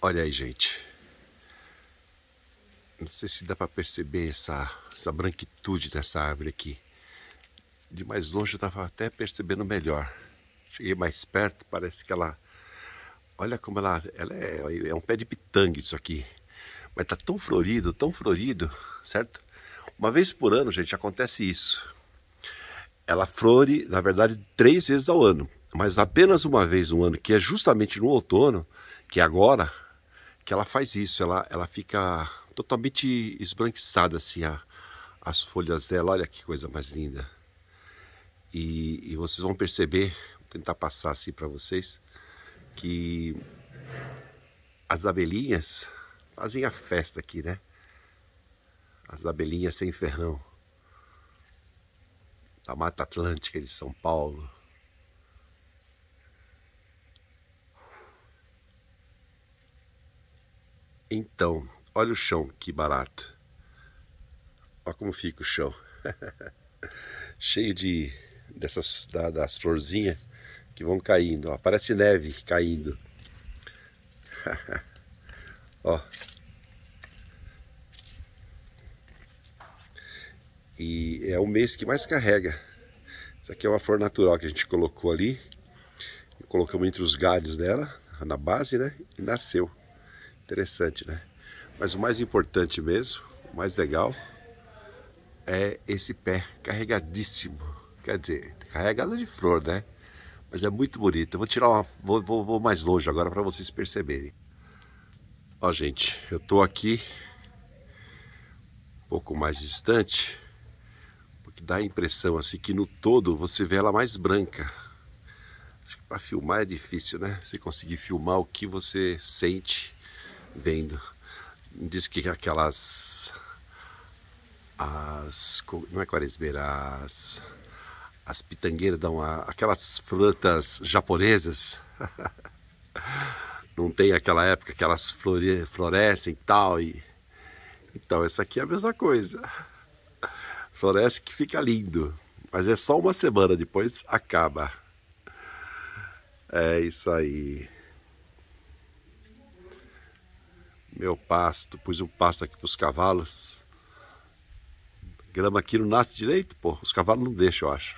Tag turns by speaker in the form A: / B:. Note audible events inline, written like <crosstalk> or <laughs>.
A: Olha aí, gente. Não sei se dá para perceber essa, essa branquitude dessa árvore aqui. De mais longe eu estava até percebendo melhor. Cheguei mais perto, parece que ela... Olha como ela... ela é, é um pé de pitangue isso aqui. Mas tá tão florido, tão florido, certo? Uma vez por ano, gente, acontece isso. Ela flore, na verdade, três vezes ao ano. Mas apenas uma vez no ano, que é justamente no outono, que é agora que ela faz isso, ela, ela fica totalmente esbranquiçada assim, a, as folhas dela, olha que coisa mais linda. E, e vocês vão perceber, vou tentar passar assim para vocês, que as abelhinhas fazem a festa aqui, né? As abelhinhas sem ferrão. Da Mata Atlântica de São Paulo. Então, olha o chão, que barato. Olha como fica o chão. <laughs> Cheio de dessas da, das florzinhas que vão caindo. Ó. Parece neve caindo. <laughs> ó. E é o mês que mais carrega. Isso aqui é uma flor natural que a gente colocou ali. Colocamos entre os galhos dela, na base, né? E nasceu. Interessante, né? Mas o mais importante mesmo, o mais legal, é esse pé carregadíssimo. Quer dizer, carregado de flor, né? Mas é muito bonito. Eu vou tirar uma. Vou, vou, vou mais longe agora para vocês perceberem. Ó, gente, eu tô aqui um pouco mais distante, porque dá a impressão assim que no todo você vê ela mais branca. Acho que para filmar é difícil, né? Você conseguir filmar o que você sente vendo diz que aquelas as não é quaresmeira as, as pitangueiras dão a, aquelas frutas japonesas <laughs> não tem aquela época que elas flore, florescem e tal e então essa aqui é a mesma coisa floresce que fica lindo mas é só uma semana depois acaba é isso aí meu pasto, pus um pasto aqui para os cavalos. Grama aqui não nasce direito, pô, os cavalos não deixam, eu acho.